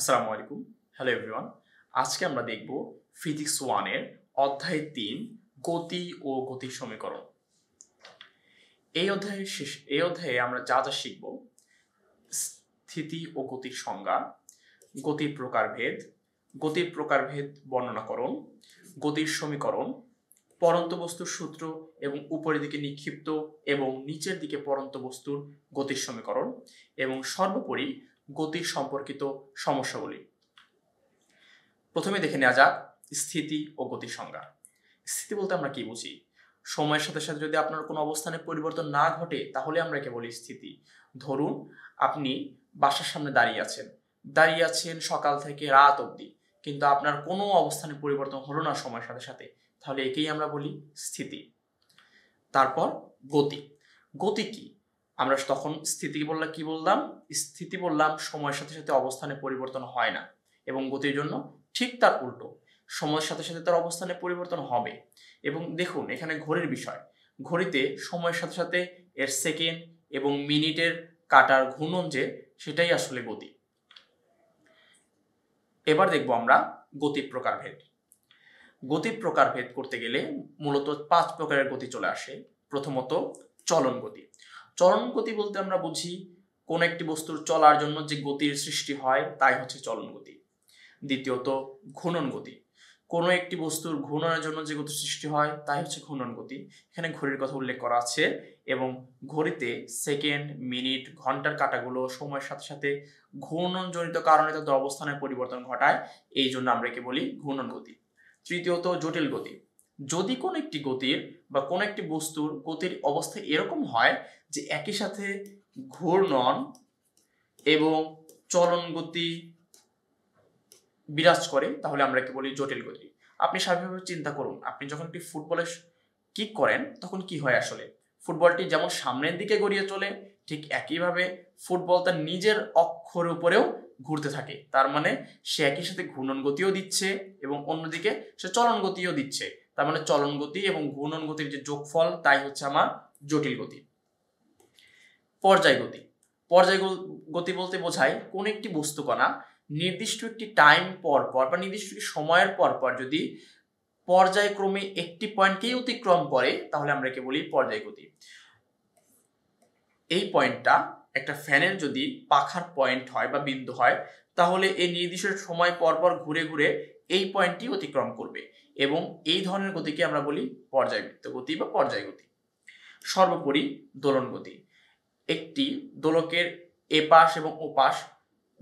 আসসালামু আলাইকুম hello everyone আজকে আমরা দেখব ফিজিক্স ওয়ানের অধ্যায় তিন গতি ও গতির সমীকরণ এই অধ্যায়ের শেষ এই অধ্যায়ে আমরা যা যা শিখব স্থিতি ও গতির সংজ্ঞা গতির প্রকারভেদ গতির প্রকারভেদ বর্ণনাকরণ গতির সমীকরণ পরন্ত বস্তুর সূত্র এবং উপরের দিকে নিক্ষিপ্ত এবং নিচের দিকে পরন্ত বস্তুর গতির সমীকরণ এবং সর্বোপরি গতি সম্পর্কিত সমস্যাগুলি প্রথমে দেখে নেওয়া যাক স্থিতি ও গতি সংজ্ঞা স্থিতি বলতে আমরা কি বুঝি সময়ের সাথে সাথে যদি আপনার কোনো অবস্থানে পরিবর্তন না ঘটে তাহলে আমরা কে বলি স্থিতি ধরুন আপনি বাসার সামনে দাঁড়িয়ে আছেন দাঁড়িয়ে আছেন সকাল থেকে রাত অবধি কিন্তু আপনার কোনো অবস্থানে পরিবর্তন হলো না সময়ের সাথে সাথে তাহলে একেই আমরা বলি স্থিতি তারপর গতি গতি কি আমরা তখন স্থিতি বললাম কি বললাম স্থিতি বললাম সময়ের সাথে সাথে অবস্থানে পরিবর্তন হয় না এবং গতির জন্য ঠিক তার উল্টো সময়ের সাথে সাথে তার অবস্থানে পরিবর্তন হবে এবং দেখুন এখানে ঘড়ির বিষয় ঘড়িতে সময়ের সাথে সাথে এর সেকেন্ড এবং মিনিটের কাটার ঘূর্ণন যে সেটাই আসলে গতি এবার দেখব আমরা গতির প্রকারভেদ গতির প্রকারভেদ করতে গেলে মূলত পাঁচ প্রকারের গতি চলে আসে প্রথমত চলন গতি চলন গতি বলতে আমরা বুঝি কোন একটি বস্তুর চলার জন্য যে গতির সৃষ্টি হয় তাই হচ্ছে চলন গতি দ্বিতীয়ত ঘূর্ণন গতি কোনো একটি বস্তুর ঘূর্ণনের জন্য যে গতি সৃষ্টি হয় তাই হচ্ছে ঘূর্ণন গতি এখানে ঘড়ির কথা উল্লেখ করা আছে এবং ঘড়িতে সেকেন্ড মিনিট ঘন্টার কাটাগুলো সময়ের সাথে সাথে ঘূর্ণনজনিত কারণে তাদের অবস্থানের পরিবর্তন ঘটায় এই জন্য আমরা একে বলি ঘূর্ণন গতি তৃতীয়ত জটিল গতি যদি কোনো একটি গতির বা কোনো একটি বস্তুর গতির অবস্থা এরকম হয় যে একই সাথে ঘূর্ণন এবং চলন গতি বিরাজ করে তাহলে আমরা কি বলি জটিল গতি আপনি স্বাভাবিকভাবে চিন্তা করুন আপনি যখন একটি ফুটবলে কিক করেন তখন কি হয় আসলে ফুটবলটি যেমন সামনের দিকে গড়িয়ে চলে ঠিক একইভাবে ফুটবল তার নিজের অক্ষর উপরেও ঘুরতে থাকে তার মানে সে একই সাথে ঘূর্ণন গতিও দিচ্ছে এবং অন্যদিকে সে চলন গতিও দিচ্ছে তার মানে চলন গতি এবং ঘূর্ণন গতির যে যোগফল তাই হচ্ছে আমার জটিল গতি পর্যায় গতি পর্যায় গতি বলতে বোঝায় কোন একটি বস্তুকণা নির্দিষ্ট একটি টাইম পর পর বা নির্দিষ্ট একটি সময়ের পর পর যদি পর্যায়ক্রমে একটি পয়েন্টকেই অতিক্রম করে তাহলে আমরা একে বলি পর্যায় গতি এই পয়েন্টটা একটা ফ্যানের যদি পাখার পয়েন্ট হয় বা বিন্দু হয় তাহলে এই নির্দিষ্ট সময় পরপর ঘুরে ঘুরে এই পয়েন্টটি অতিক্রম করবে এবং এই ধরনের গতিকে আমরা বলি পর্যায়বৃত্ত গতি বা পর্যায় গতি সর্বোপরি দোলন গতি একটি দোলকের এপাশ এবং ওপাশ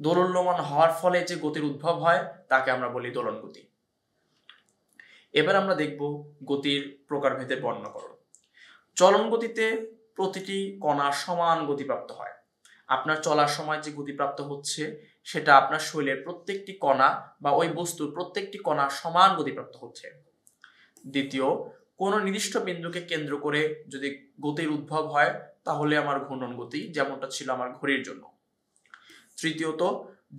দোলনমান হওয়ার ফলে যে গতির উদ্ভব হয় তাকে আমরা বলি দোলন গতি এবার আমরা দেখব গতির প্রকারভেদের বর্ণকরণ চলন গতিতে প্রতিটি কণা সমান গতিপ্রাপ্ত হয় আপনার চলার সময় যে গতিপ্রাপ্ত হচ্ছে সেটা আপনার শরীরের প্রত্যেকটি কণা বা ওই বস্তুর প্রত্যেকটি কণা সমান গতিপ্রাপ্ত হচ্ছে দ্বিতীয় কোনো নির্দিষ্ট বিন্দুকে কেন্দ্র করে যদি গতির উদ্ভব হয় তাহলে আমার ঘূর্ণন গতি যেমনটা ছিল আমার ঘড়ির জন্য তৃতীয়ত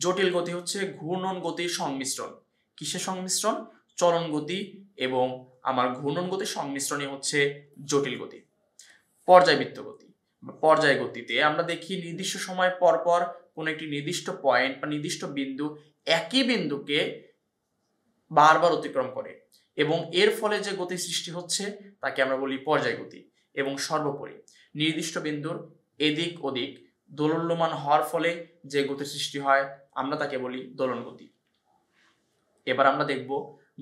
জটিল গতি হচ্ছে ঘূর্ণন গতির সংমিশ্রণ কিসের সংমিশ্রণ চলন গতি এবং আমার ঘূর্ণন গতির সংমিশ্রণই হচ্ছে জটিল গতি পর্যায়বৃত্ত গতি পর্যায় গতিতে আমরা দেখি নির্দিষ্ট সময় পরপর কোনো একটি নির্দিষ্ট পয়েন্ট বা নির্দিষ্ট বিন্দু একই বিন্দুকে বারবার অতিক্রম করে এবং এর ফলে যে গতি সৃষ্টি হচ্ছে তাকে আমরা বলি পর্যায় গতি এবং সর্বোপরি নির্দিষ্ট বিন্দুর এদিক ওদিক দোলনমান হওয়ার ফলে যে গতি সৃষ্টি হয় আমরা তাকে বলি দোলন গতি এবার আমরা দেখব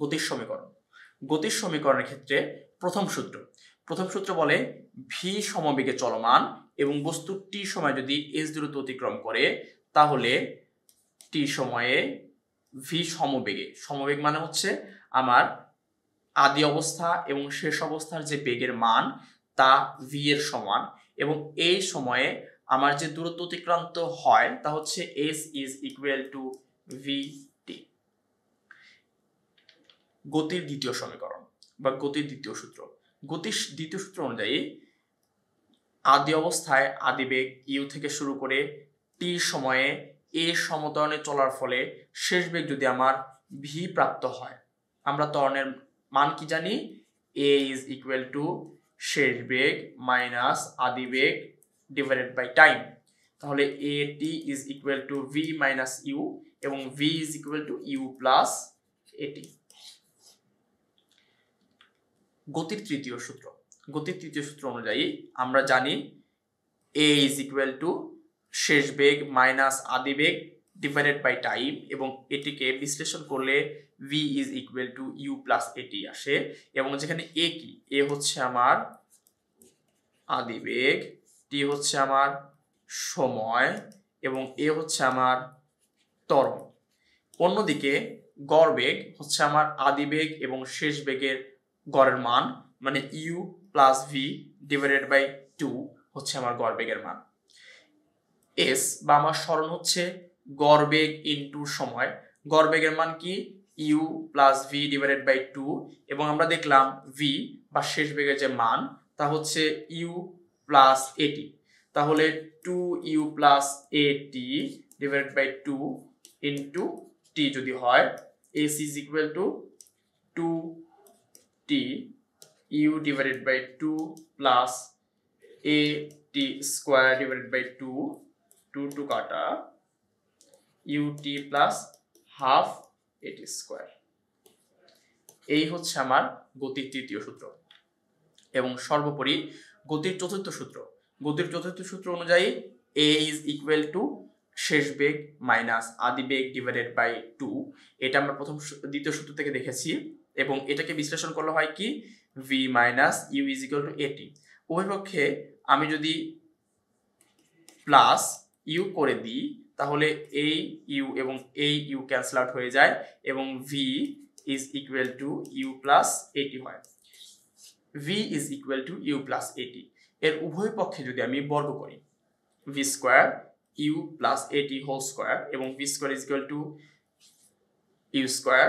গতির সমীকরণ গতির সমীকরণের ক্ষেত্রে প্রথম সূত্র প্রথম সূত্র বলে ভি সমবেগে চলমান এবং বস্তু টি সময় যদি এস দূরত্ব অতিক্রম করে তাহলে টি সময়ে ভি সমবেগে সমবেগ মানে হচ্ছে আমার আদি অবস্থা এবং শেষ অবস্থার যে বেগের মান তা ভি এর সমান এবং এই সময়ে আমার যে দূরত্ব অতিক্রান্ত হয় তা হচ্ছে S is equal to V T গতির দ্বিতীয় সমীকরণ বা গতির দ্বিতীয় সূত্র গতির দ্বিতীয় সূত্র অনুযায়ী আদি অবস্থায় আদিবেগ ইউ থেকে শুরু করে টি সময়ে এ সমতরণে চলার ফলে শেষ বেগ যদি আমার ভি প্রাপ্ত হয় আমরা ত্বরণের মান কি জানি এ ইজ ইকুয়াল টু শেষ বেগ মাইনাস আদি বেগ ডিভাইডেড বাই টাইম তাহলে A T is equal to V minus U এবং V is equal to you plus AT গতির তৃতীয় সূত্র গতির তৃতীয় সূত্র অনুযায়ী আমরা জানি এ ইজ ইকুয়াল টু শেষ বেগ মাইনাস আদি বেগ ডিভাইডেড বাই টাইম এবং এটিকে বিশ্লেষণ করলে V is equal to you plus AT আসে এবং যেখানে এ কি এ হচ্ছে আমার আদি বেগ টি হচ্ছে আমার সময় এবং এ হচ্ছে আমার তরণ অন্যদিকে গড় বেগ হচ্ছে আমার আদি বেগ এবং শেষ বেগের গড়ের মান মানে U plus V divided by two হচ্ছে আমার গড়বেগের মান এস বা আমার স্মরণ হচ্ছে গড়বেগ ইনটুর সময় গড়বেগের মান কি U plus V divided by two এবং আমরা দেখলাম ভি বা শেষ বেগের যে মান তা হচ্ছে ইউ প্লাস এটি তাহলে two you plus AT divided by two into T যদি হয় S is equal to two T u divided by 2 plus a t square divided by 2 2 u কাটা plus plus half t square এই হচ্ছে আমার গতির তৃতীয় সূত্র এবং সর্বোপরি গতির চতুর্থ সূত্র গতির চতুর্থ সূত্র অনুযায়ী এ ইজ ইকুয়াল টু শেষ বেগ মাইনাস আদি বেগ ডিভাইডেড বাই টু এটা আমরা প্রথম দ্বিতীয় সূত্র থেকে দেখেছি এবং এটাকে বিশ্লেষণ করলে হয় কি V minus U is equal to AT উভয়পক্ষে আমি যদি প্লাস ইউ করে দিই তাহলে এই ইউ এবং এই ইউ ক্যান্সেল আউট হয়ে যায় এবং V is equal to you plus AT হয় V is equal to you plus AT এর উভয় পক্ষে যদি আমি বর্গ করি V square U plus AT whole square এবং V square is equal to you square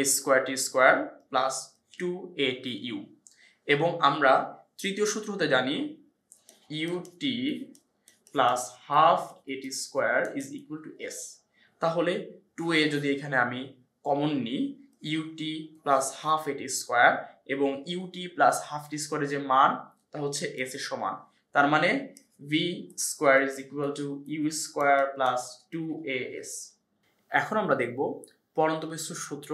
A square square plus two AT U এবং আমরা তৃতীয় সূত্র হতে জানি ইউটি প্লাস হাফ এটি square is equal to S তাহলে টু এ যদি এখানে আমি কমন নিই ইউটি প্লাস হাফ এটি স্কোয়ার এবং ইউটি প্লাস হাফ টি স্কোয়ারের যে মান তা হচ্ছে এস এর সমান তার মানে V square is equal to you square plus two A S এখন আমরা দেখব পরন্তবিশ্ব সূত্র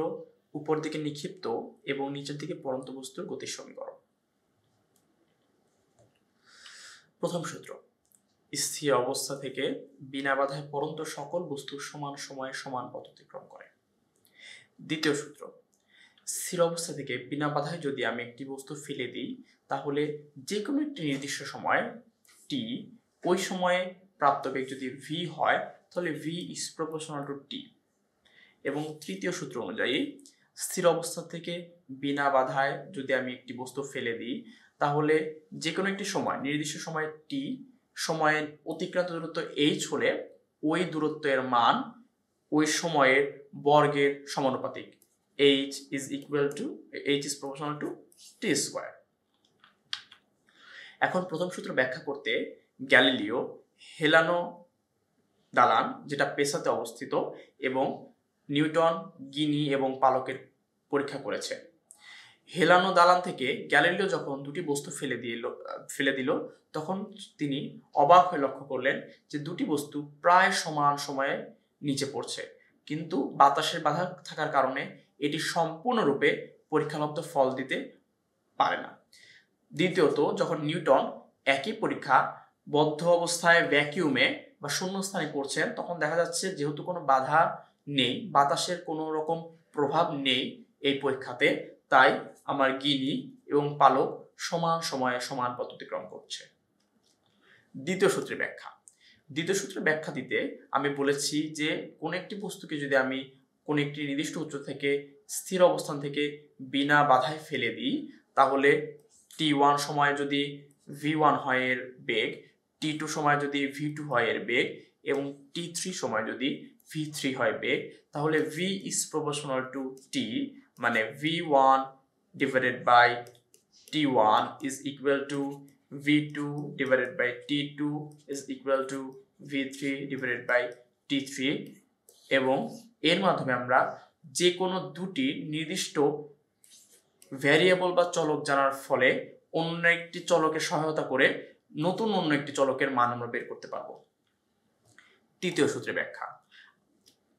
উপর দিকে নিক্ষিপ্ত এবং নিচের দিকে পরন্ত বস্তুর গতির সমীকরণ প্রথম সূত্র স্থির অবস্থা থেকে বিনা বাধায় পরন্ত সকল বস্তু সমান সময়ে সমান পথ অতিক্রম করে দ্বিতীয় সূত্র স্থির অবস্থা থেকে বিনা বাধায় যদি আমি একটি বস্তু ফেলে দিই তাহলে যে কোনো একটি নির্দিষ্ট সময় টি ওই সময়ে প্রাপ্ত বেগ যদি ভি হয় তাহলে V is proportional to T এবং তৃতীয় সূত্র অনুযায়ী স্থির অবস্থা থেকে বিনা বাধায় যদি আমি একটি বস্তু ফেলে দিই তাহলে যে কোনো একটি সময় নির্দিষ্ট সময়ে টি সময়ের অতিক্রান্ত দূরত্ব এইচ হলে ওই দূরত্বের মান ওই সময়ের বর্গের সমানুপাতিক H is equal to H is proportional to T square এখন প্রথম সূত্র ব্যাখ্যা করতে গ্যালিলিও হেলানো দালান যেটা পেশাতে অবস্থিত এবং নিউটন গিনি এবং পালকের পরীক্ষা করেছে হেলানো দালান থেকে গ্যালিলিও যখন দুটি বস্তু ফেলে দিয়ে ফেলে দিল তখন তিনি অবাক হয়ে লক্ষ্য করলেন যে দুটি বস্তু প্রায় সমান সময়ে নিচে পড়ছে কিন্তু বাতাসের বাধা থাকার কারণে এটি সম্পূর্ণরূপে পরীক্ষালব্ধ ফল দিতে পারে না দ্বিতীয়ত যখন নিউটন একই পরীক্ষা বদ্ধ অবস্থায় ভ্যাকিউমে বা শূন্যস্থানে করছেন তখন দেখা যাচ্ছে যেহেতু কোনো বাধা নেই বাতাসের কোনো রকম প্রভাব নেই এই পরীক্ষাতে তাই আমার গিনি এবং পালক সমান সময়ে সমান পথ অতিক্রম করছে দ্বিতীয় সূত্রের ব্যাখ্যা দ্বিতীয় সূত্রের ব্যাখ্যা দিতে আমি বলেছি যে কোন একটি বস্তুকে যদি আমি কোন একটি নির্দিষ্ট উচ্চ থেকে স্থির অবস্থান থেকে বিনা বাধায় ফেলে দিই তাহলে টি ওয়ান সময় যদি ভি ওয়ান হয় এর বেগ টি টু সময় যদি ভি টু হয় এর বেগ এবং টি থ্রি সময় যদি ভি থ্রি হয় বেগ তাহলে V is proportional to T মানে V one by by T one is v2 two V two is by T two is by two V three by T three এবং এর মাধ্যমে আমরা যে কোনো দুটি নির্দিষ্ট ভ্যারিয়েবল বা চলক জানার ফলে অন্য একটি চলকের সহায়তা করে নতুন অন্য একটি চলকের মান আমরা বের করতে পারবো তৃতীয় সূত্রে ব্যাখ্যা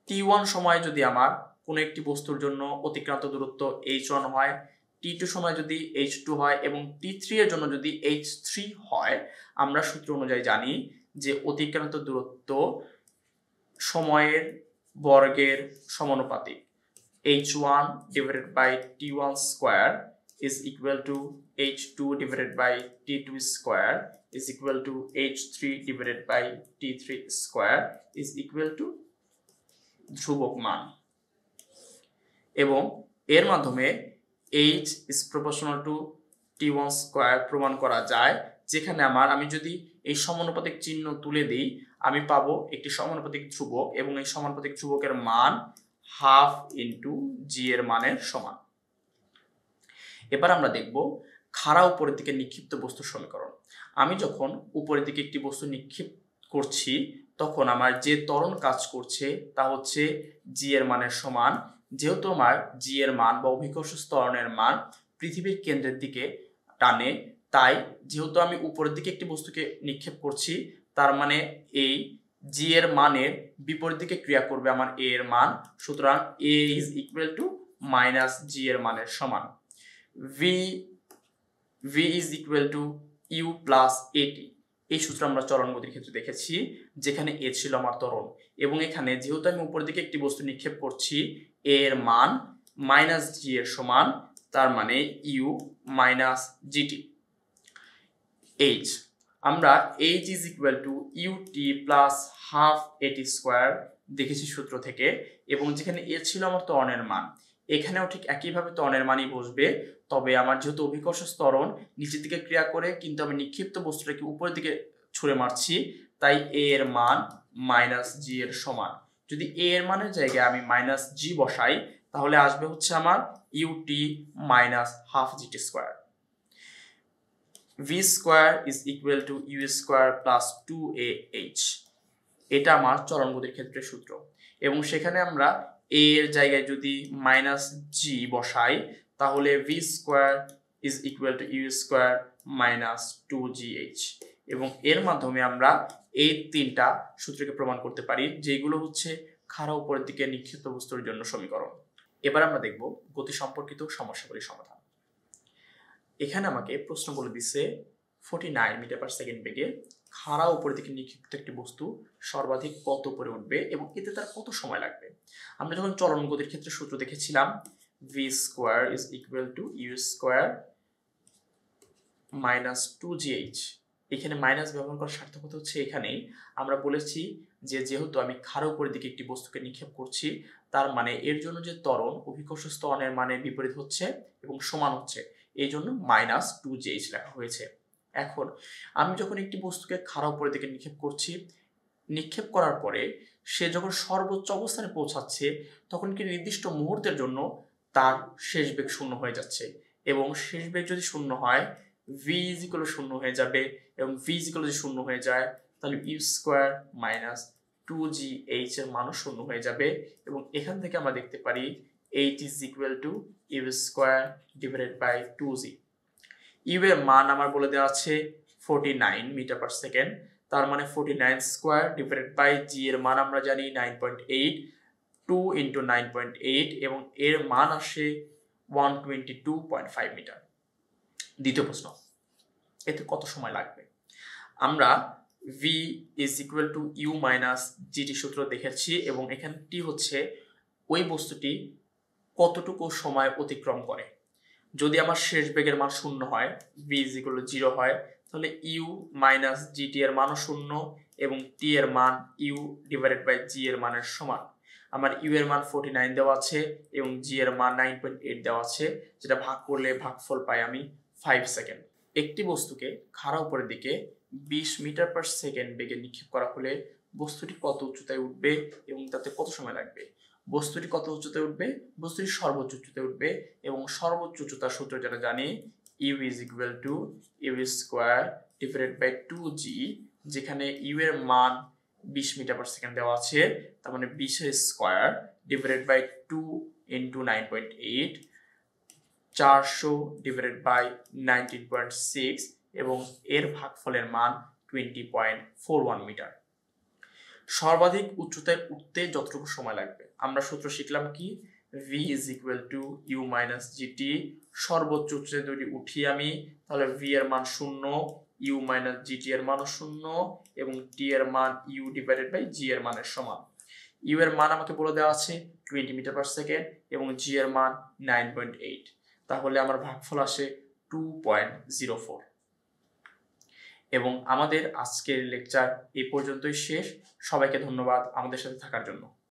টি ওয়ান সময়ে যদি আমার কোনো একটি বস্তুর জন্য অতিক্রান্ত দূরত্ব এইচ ওয়ান হয় টি টু সময় যদি এইচ টু হয় এবং টি থ্রি এর জন্য যদি এইচ থ্রি হয় আমরা সূত্র অনুযায়ী জানি যে অতিক্রান্ত দূরত্ব সময়ের বর্গের সমানুপাতিক H one divided by T one square two equal by T two square t2 square two H three h3 by T three square is equal two ধ্রুবক মান এবং এর মাধ্যমে H is proportional to T one square প্রমাণ করা যায় যেখানে আমার আমি যদি এই সমানুপাতিক চিহ্ন তুলে দিই আমি পাবো একটি সমানুপাতিক ধ্রুবক এবং এই সমানুপাতিক ধ্রুবকের মান হাফ ইন্টু জি এর মানের সমান এবার আমরা দেখব খাড়া উপরের দিকে নিক্ষিপ্ত বস্তু সমীকরণ আমি যখন উপরের দিকে একটি বস্তু নিক্ষিপ্ত করছি তখন আমার যে ত্বরণ কাজ করছে তা হচ্ছে জি এর মানের সমান যেহেতু আমার জি এর মান বা অভিকর্ষ স্তরণের মান পৃথিবীর কেন্দ্রের দিকে টানে তাই যেহেতু আমি উপরের দিকে একটি বস্তুকে নিক্ষেপ করছি তার মানে এই জি এর মানের বিপরীত দিকে ক্রিয়া করবে আমার এ এর মান সুতরাং a is equal to minus g এর মানের সমান v v is equal to you plus a t এই সূত্র আমরা চলন গতির ক্ষেত্রে দেখেছি যেখানে এ ছিল আমার ত্বরণ এবং এখানে যেহেতু আমি উপরের দিকে একটি বস্তু নিক্ষেপ করছি এর মান মাইনাস জি এর সমান তার মানে ইউ মাইনাস জিটি এইচ আমরা h is equal to u t plus half এটি স্কোয়ার দেখেছি সূত্র থেকে এবং যেখানে এ ছিল আমার তরণের মান এখানেও ঠিক একইভাবে তরণের মানই বসবে তবে আমার যেহেতু অভিকর্ষ স্তরণ নিচের দিকে ক্রিয়া করে কিন্তু আমি নিক্ষিপ্ত বস্তুটাকে উপরের দিকে ছুঁড়ে মারছি তাই এর মান মাইনাস জি এর সমান যদি এ এর মানের জায়গায় আমি মাইনাস জি বসাই তাহলে আসবে হচ্ছে আমার u t minus half g t square v square is equal to you square plus two a h এটা আমার চলনগতির ক্ষেত্রে সূত্র এবং সেখানে আমরা এ এর জায়গায় যদি মাইনাস জি বসাই তাহলে v square is equal to you square minus two g h এবং এর মাধ্যমে আমরা এই তিনটা সূত্রকে প্রমাণ করতে পারি যেগুলো হচ্ছে খাড়া উপরের দিকে নিক্ষিপ্ত বস্তুর জন্য সমীকরণ এবার আমরা দেখব গতি সম্পর্কিত সমস্যাগুলির সমাধান এখানে আমাকে প্রশ্ন বলে দিচ্ছে forty nine meter per second বেগে খাড়া উপরের দিকে নিক্ষিপ্ত একটি বস্তু সর্বাধিক কত উপরে উঠবে এবং এতে তার কত সময় লাগবে আমরা যখন চলন গতির ক্ষেত্রে সূত্র দেখেছিলাম v square is equal to you square minus two g h এখানে মাইনাস ব্যবহার করার সার্থকতা হচ্ছে এখানেই আমরা বলেছি যে যেহেতু আমি খারো উপরের দিকে একটি বস্তুকে নিক্ষেপ করছি তার মানে এর জন্য যে ত্বরণ অভিকর্ষ স্তরণের মানে বিপরীত হচ্ছে এবং সমান হচ্ছে এই জন্য মাইনাস টু জেইচ লেখা হয়েছে এখন আমি যখন একটি বস্তুকে খারো উপরের দিকে নিক্ষেপ করছি নিক্ষেপ করার পরে সে যখন সর্বোচ্চ অবস্থানে পৌঁছাচ্ছে তখন কি নির্দিষ্ট মুহূর্তের জন্য তার শেষ বেগ শূন্য হয়ে যাচ্ছে এবং শেষ বেগ যদি শূন্য হয় ভি শূন্য হয়ে যাবে এবং ভি যদি শূন্য হয়ে যায় তাহলে u square minus two g h এর মানও শূন্য হয়ে যাবে এবং এখান থেকে আমরা দেখতে পারি h is equal to you square divided by two g u এর মান আমার বলে দেওয়া আছে forty nine meter per second তার মানে forty nine square divided by g এর মান আমরা জানি nine point eight two into nine point eight এবং এর মান আসে one twenty two point five meter দ্বিতীয় প্রশ্ন এতে কত সময় লাগবে আমরা v is equal to u minus GT সূত্র দেখেছি এবং এখানটি হচ্ছে ওই বস্তুটি কতটুকু সময় অতিক্রম করে যদি আমার শেষ বেগের মান শূন্য হয় ভি ইজ ইকুয়াল জিরো হয় তাহলে ইউ মাইনাস জিটি এর মানও শূন্য এবং টি এর মান ইউ ডিভাইডেড বাই জি এর মানের সমান আমার ইউ এর মান ফোর্টি নাইন দেওয়া আছে এবং জি এর মান নাইন পয়েন্ট এইট দেওয়া আছে যেটা ভাগ করলে ভাগফল পাই আমি ফাইভ সেকেন্ড একটি বস্তুকে খাড়া উপরের দিকে বিশ মিটার পার সেকেন্ড বেগে নিক্ষেপ করা হলে বস্তুটি কত উচ্চতায় উঠবে এবং তাতে কত সময় লাগবে বস্তুটি কত উচ্চতায় উঠবে বস্তুটি সর্বোচ্চ উচ্চতায় উঠবে এবং সর্বোচ্চ উচ্চতার সূত্র যেটা জানি u is equal to you square divided by two g যেখানে ইউ এর মান বিশ মিটার পার সেকেন্ড দেওয়া আছে তার মানে বিশ square divided by two into nine point eight চারশো divided by nineteen point six এবং এর ভাগফলের মান twenty point four one meter সর্বাধিক উচ্চতায় উঠতে যতটুকু সময় লাগবে আমরা সূত্র শিখলাম কি v is equal to u minus g t সর্বোচ্চ উচ্চতায় যদি উঠি আমি তাহলে ভি এর মান শূন্য ইউ মাইনাস জিটি এর মানও শূন্য এবং টি এর মান ইউ ডিভাইডেড বাই জি এর মানের সমান ইউ এর মান আমাকে বলে দেওয়া আছে টোয়েন্টি মিটার পার সেকেন্ড এবং জি এর মান নাইন পয়েন্ট এইট তাহলে আমার ভাগফল আসে টু পয়েন্ট জিরো ফোর এবং আমাদের আজকের লেকচার এ পর্যন্তই শেষ সবাইকে ধন্যবাদ আমাদের সাথে থাকার জন্য